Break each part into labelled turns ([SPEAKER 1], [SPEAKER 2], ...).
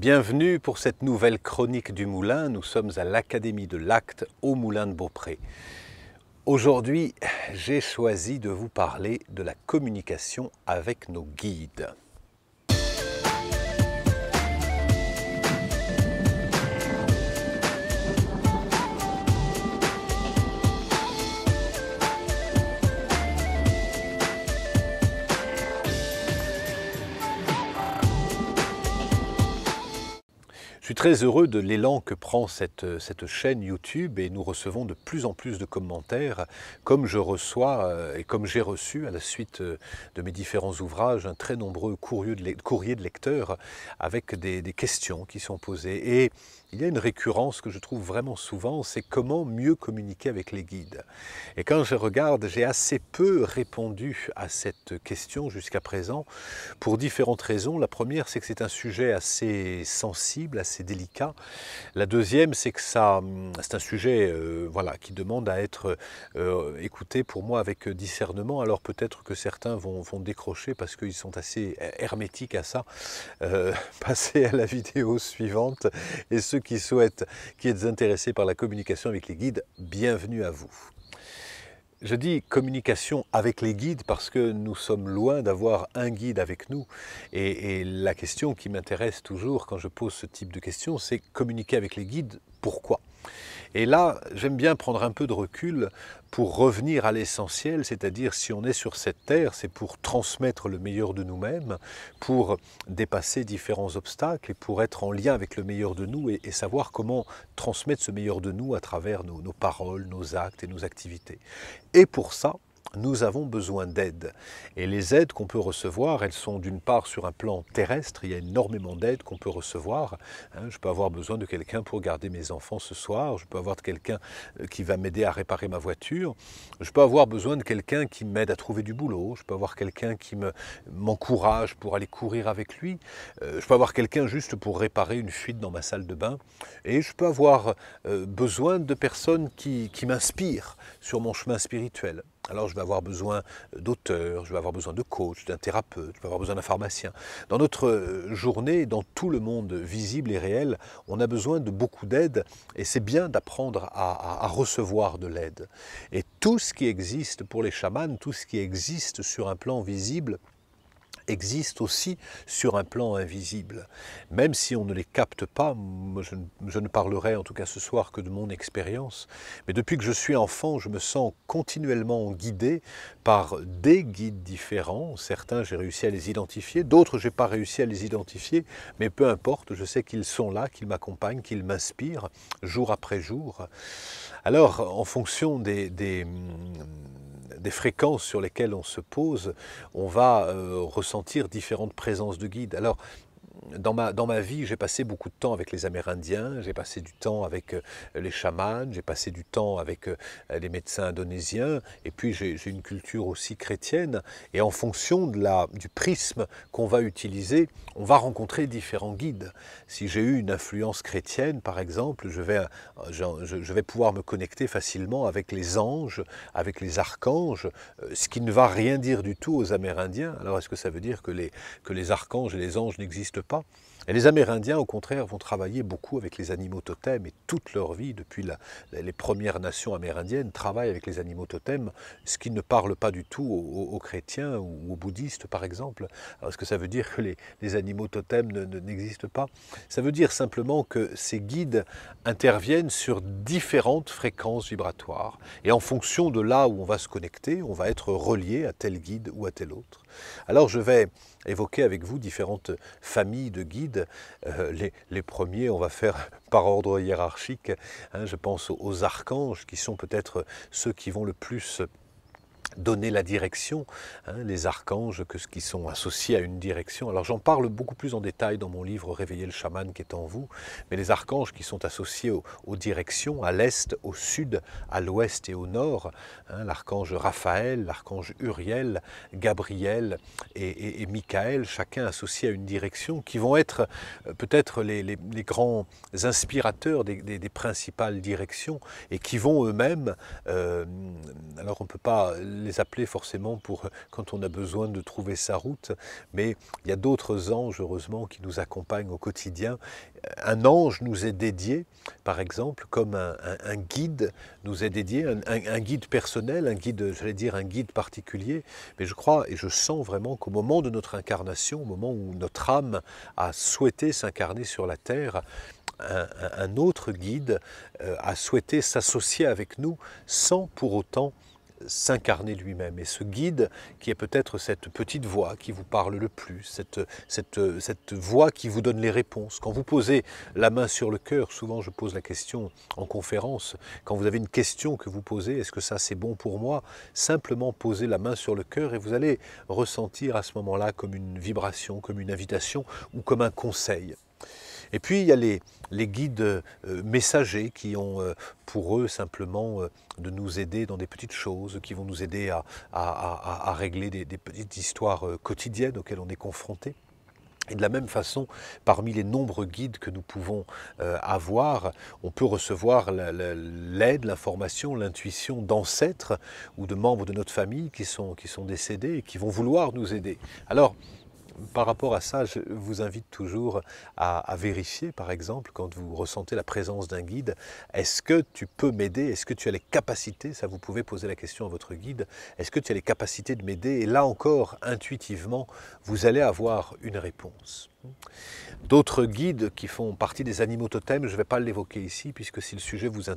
[SPEAKER 1] Bienvenue pour cette nouvelle chronique du Moulin. Nous sommes à l'Académie de l'Acte au Moulin de Beaupré. Aujourd'hui, j'ai choisi de vous parler de la communication avec nos guides. suis très heureux de l'élan que prend cette, euh, cette, chaîne YouTube et nous recevons de plus en plus de commentaires, comme je reçois euh, et comme j'ai reçu à la suite euh, de mes différents ouvrages un très nombreux courrier de, courrier de lecteurs avec des, des questions qui sont posées. Et il y a une récurrence que je trouve vraiment souvent, c'est comment mieux communiquer avec les guides. Et quand je regarde, j'ai assez peu répondu à cette question jusqu'à présent pour différentes raisons. La première, c'est que c'est un sujet assez sensible, assez délicat. La deuxième, c'est que ça, hum, c'est un sujet euh, voilà, qui demande à être euh, euh, écouté pour moi avec discernement. Alors peut-être que certains vont, vont décrocher parce qu'ils sont assez hermétiques à ça. passer à la vidéo suivante. Et ceux qui souhaitent, qui êtes intéressés par la communication avec les guides, bienvenue à vous. Je dis communication avec les guides parce que nous sommes loin d'avoir un guide avec nous. Et, la question qui m'intéresse toujours quand je pose ce type de question, c'est communiquer avec les guides, pourquoi et là, j'aime bien prendre un peu de recul pour revenir à l'essentiel, c'est-à-dire si on est sur cette terre, c'est pour transmettre le meilleur de nous-mêmes, pour dépasser différents obstacles et pour être en lien avec le meilleur de nous et, savoir comment transmettre ce meilleur de nous à travers nos paroles, nos actes et nos activités. Et pour ça, nous avons besoin d'aide. Et les aides qu'on peut recevoir, elles sont d'une part sur un plan terrestre, il y a énormément d'aides qu'on peut recevoir. Hein. Je peux avoir besoin de quelqu'un pour garder mes enfants ce soir, je peux avoir quelqu'un euh, qui va m'aider à réparer ma voiture, je peux avoir besoin de quelqu'un qui m'aide à trouver du boulot, je peux avoir quelqu'un qui m'encourage pour aller courir avec lui, euh, je peux avoir quelqu'un juste pour réparer une fuite dans ma salle de bain, et je peux avoir euh, besoin de personnes qui m'inspirent sur mon chemin spirituel. Alors je vais avoir besoin d'auteurs, je vais avoir besoin de coach, d'un thérapeute, je vais avoir besoin d'un pharmacien. Dans notre euh, journée, dans tout le monde visible et réel, on a besoin de beaucoup d'aide et c'est bien d'apprendre à, à, recevoir de l'aide. Et tout ce qui existe pour les chamans, tout ce qui existe sur un plan visible, existent aussi sur un plan invisible. Même si on ne les capte pas, je, ne parlerai en tout cas ce soir que de mon expérience, mais depuis que je suis enfant, je me sens continuellement guidé par des guides différents. Certains, j'ai réussi à les identifier, d'autres, j'ai pas réussi à les identifier, mais peu importe, je sais qu'ils sont là, qu'ils m'accompagnent, qu'ils m'inspirent jour après jour. Alors, en fonction des des fréquences sur lesquelles on se pose, on va euh, ressentir différentes présences de guides. Alors dans, ma, dans ma vie, j'ai passé beaucoup de temps avec les Amérindiens, j'ai passé du temps avec euh, les chamans, j'ai passé du temps avec euh, les médecins indonésiens, et puis j'ai une culture aussi chrétienne. Et en fonction de la, du prisme qu'on va utiliser, on va rencontrer différents guides. Si j'ai eu une influence chrétienne, par exemple, je vais, euh, je vais pouvoir me connecter facilement avec les anges, avec les archanges, ce qui ne va rien dire du tout aux Amérindiens. Alors est-ce que ça veut dire que les, que les archanges et les anges n'existent pas et les Amérindiens, au contraire, vont travailler beaucoup avec les animaux totems et toute leur vie, depuis les premières nations amérindiennes, travaillent avec les animaux totems, ce qui ne parle pas du tout aux, chrétiens ou aux bouddhistes, par exemple. est-ce que ça veut dire que les, animaux totems n'existent pas Ça veut dire simplement que ces guides interviennent sur différentes fréquences vibratoires. Et en fonction de là où on va se connecter, on va être relié à tel guide ou à tel autre. Alors je vais évoquer avec vous différentes familles de guides. Euh, les, premiers, on va faire par ordre hiérarchique. Hein, je pense aux archanges qui sont peut-être ceux qui vont le plus donner la direction, hein, les archanges que, qui sont associés à une direction. Alors j'en parle beaucoup plus en détail dans mon livre Réveiller le chaman qui est en vous, mais les archanges qui sont associés aux, directions, à l'est, au sud, à l'ouest et au nord, hein, l'archange Raphaël, l'archange Uriel, Gabriel et, Michael, chacun associé à une direction, qui vont être euh, peut-être les, grands inspirateurs des, principales directions et qui vont eux-mêmes, euh, alors on ne peut pas les appeler forcément pour quand on a besoin de trouver sa route, mais il y a d'autres anges, heureusement, qui nous accompagnent au quotidien. Un ange nous est dédié, par exemple, comme un, guide nous est dédié, un, guide personnel, un guide, j'allais dire, un guide particulier, mais je crois et je sens vraiment qu'au moment de notre incarnation, au moment où notre âme a souhaité s'incarner sur la terre, un, autre guide euh, a souhaité s'associer avec nous sans pour autant s'incarner lui-même. Et ce guide qui est peut-être cette petite voix qui vous parle le plus, cette, cette voix qui vous donne les réponses. Quand vous posez la main sur le cœur, souvent je pose la question en conférence, quand vous avez une question que vous posez, est-ce que ça c'est bon pour moi Simplement poser la main sur le cœur et vous allez ressentir à ce moment-là comme une vibration, comme une invitation ou comme un conseil. Et puis il y a les, guides euh, messagers qui ont euh, pour eux simplement euh, de nous aider dans des petites choses, qui vont nous aider à, régler des, petites histoires quotidiennes auxquelles on est confronté. Et de la même façon, parmi les nombreux guides que nous pouvons avoir, on peut recevoir l'aide, l'information, l'intuition d'ancêtres ou de membres de notre famille qui sont, qui sont décédés et qui vont vouloir nous aider. Alors, par rapport à ça, je vous invite toujours à, vérifier, par exemple, quand vous ressentez la présence d'un guide, est-ce que tu peux m'aider Est-ce que tu as les capacités Ça, vous pouvez poser la question à votre guide. Est-ce que tu as les capacités de m'aider Et là encore, intuitivement, vous allez avoir une réponse. D'autres guides qui font partie des animaux totems, je ne vais pas l'évoquer ici, puisque si le sujet vous euh,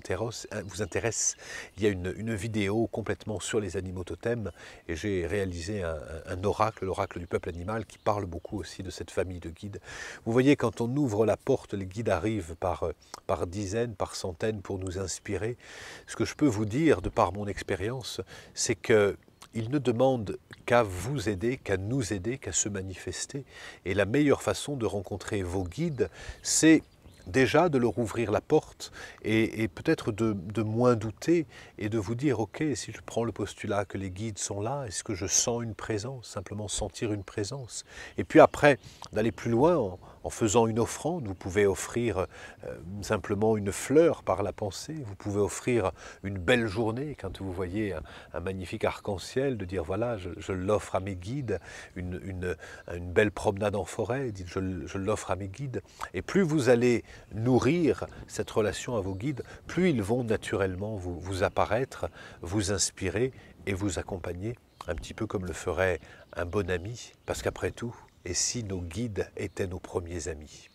[SPEAKER 1] intéresse, il y a une, vidéo complètement sur les animaux totems, et j'ai réalisé un, oracle, l'oracle du peuple animal, qui parle beaucoup aussi de cette famille de guides. Vous voyez, quand on ouvre la porte, les guides arrivent par euh, dizaines, par centaines pour nous inspirer. Ce que je peux vous dire, de par mon expérience, c'est que il ne demande qu'à vous aider, qu'à nous aider, qu'à se manifester. Et la meilleure façon de rencontrer vos guides, c'est déjà de leur ouvrir la porte et, peut-être de, moins douter et de vous dire, ok, si je prends le postulat que les guides sont là, est-ce que je sens une présence, simplement sentir une présence Et puis après, d'aller plus loin en, faisant une offrande, vous pouvez offrir euh, simplement une fleur par la pensée, vous pouvez offrir une belle journée quand vous voyez un, magnifique arc-en-ciel, de dire, voilà, je, l'offre à mes guides, une, une, une, belle promenade en forêt, je, je l'offre à mes guides. Et plus vous allez nourrir cette relation à vos guides, plus ils vont naturellement vous, apparaître, vous inspirer et vous accompagner, un petit peu comme le ferait un bon ami, parce qu'après tout, et si nos guides étaient nos premiers amis